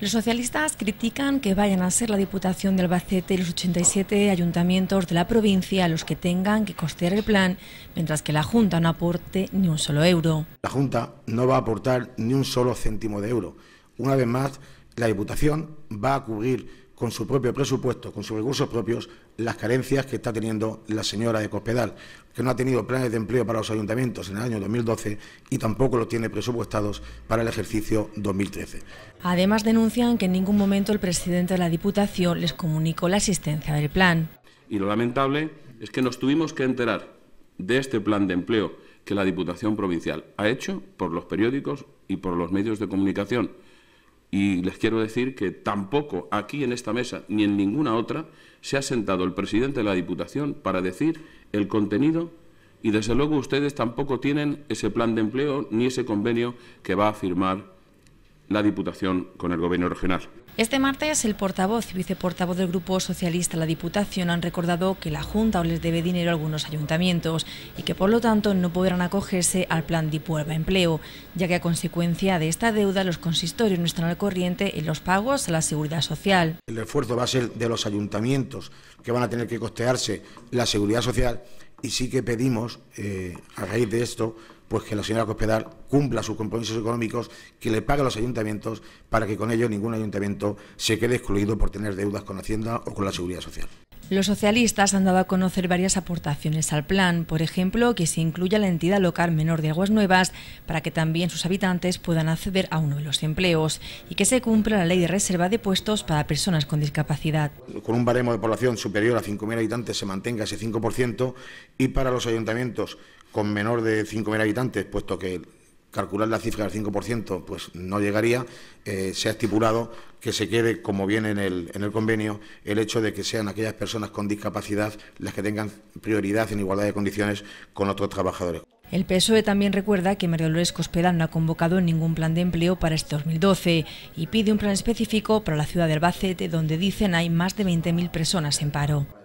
Los socialistas critican que vayan a ser la Diputación de Albacete y los 87 ayuntamientos de la provincia los que tengan que costear el plan, mientras que la Junta no aporte ni un solo euro. La Junta no va a aportar ni un solo céntimo de euro. Una vez más, la Diputación va a cubrir con su propio presupuesto, con sus recursos propios, las carencias que está teniendo la señora de Cospedal, que no ha tenido planes de empleo para los ayuntamientos en el año 2012 y tampoco los tiene presupuestados para el ejercicio 2013. Además, denuncian que en ningún momento el presidente de la Diputación les comunicó la existencia del plan. Y lo lamentable es que nos tuvimos que enterar de este plan de empleo que la Diputación Provincial ha hecho por los periódicos y por los medios de comunicación y les quiero decir que tampoco aquí en esta mesa ni en ninguna otra se ha sentado el presidente de la Diputación para decir el contenido y desde luego ustedes tampoco tienen ese plan de empleo ni ese convenio que va a firmar la Diputación con el Gobierno regional. Este martes, el portavoz y viceportavoz del Grupo Socialista la Diputación han recordado que la Junta les debe dinero a algunos ayuntamientos y que, por lo tanto, no podrán acogerse al Plan de Puebla Empleo, ya que a consecuencia de esta deuda los consistorios no están al corriente en los pagos a la Seguridad Social. El esfuerzo va a ser de los ayuntamientos que van a tener que costearse la Seguridad Social y sí que pedimos, eh, a raíz de esto, pues que la señora Cospedal cumpla sus compromisos económicos, que le pague a los ayuntamientos para que con ello ningún ayuntamiento se quede excluido por tener deudas con Hacienda o con la Seguridad Social. Los socialistas han dado a conocer varias aportaciones al plan, por ejemplo, que se incluya la entidad local menor de Aguas Nuevas para que también sus habitantes puedan acceder a uno de los empleos y que se cumpla la ley de reserva de puestos para personas con discapacidad. Con un baremo de población superior a 5.000 habitantes se mantenga ese 5% y para los ayuntamientos con menor de 5.000 habitantes, puesto que calcular la cifra del 5%, pues no llegaría. Eh, se ha estipulado que se quede, como viene en el, en el convenio, el hecho de que sean aquellas personas con discapacidad las que tengan prioridad en igualdad de condiciones con otros trabajadores. El PSOE también recuerda que María Dolores Cospedal no ha convocado ningún plan de empleo para este 2012 y pide un plan específico para la ciudad de Albacete, donde dicen hay más de 20.000 personas en paro.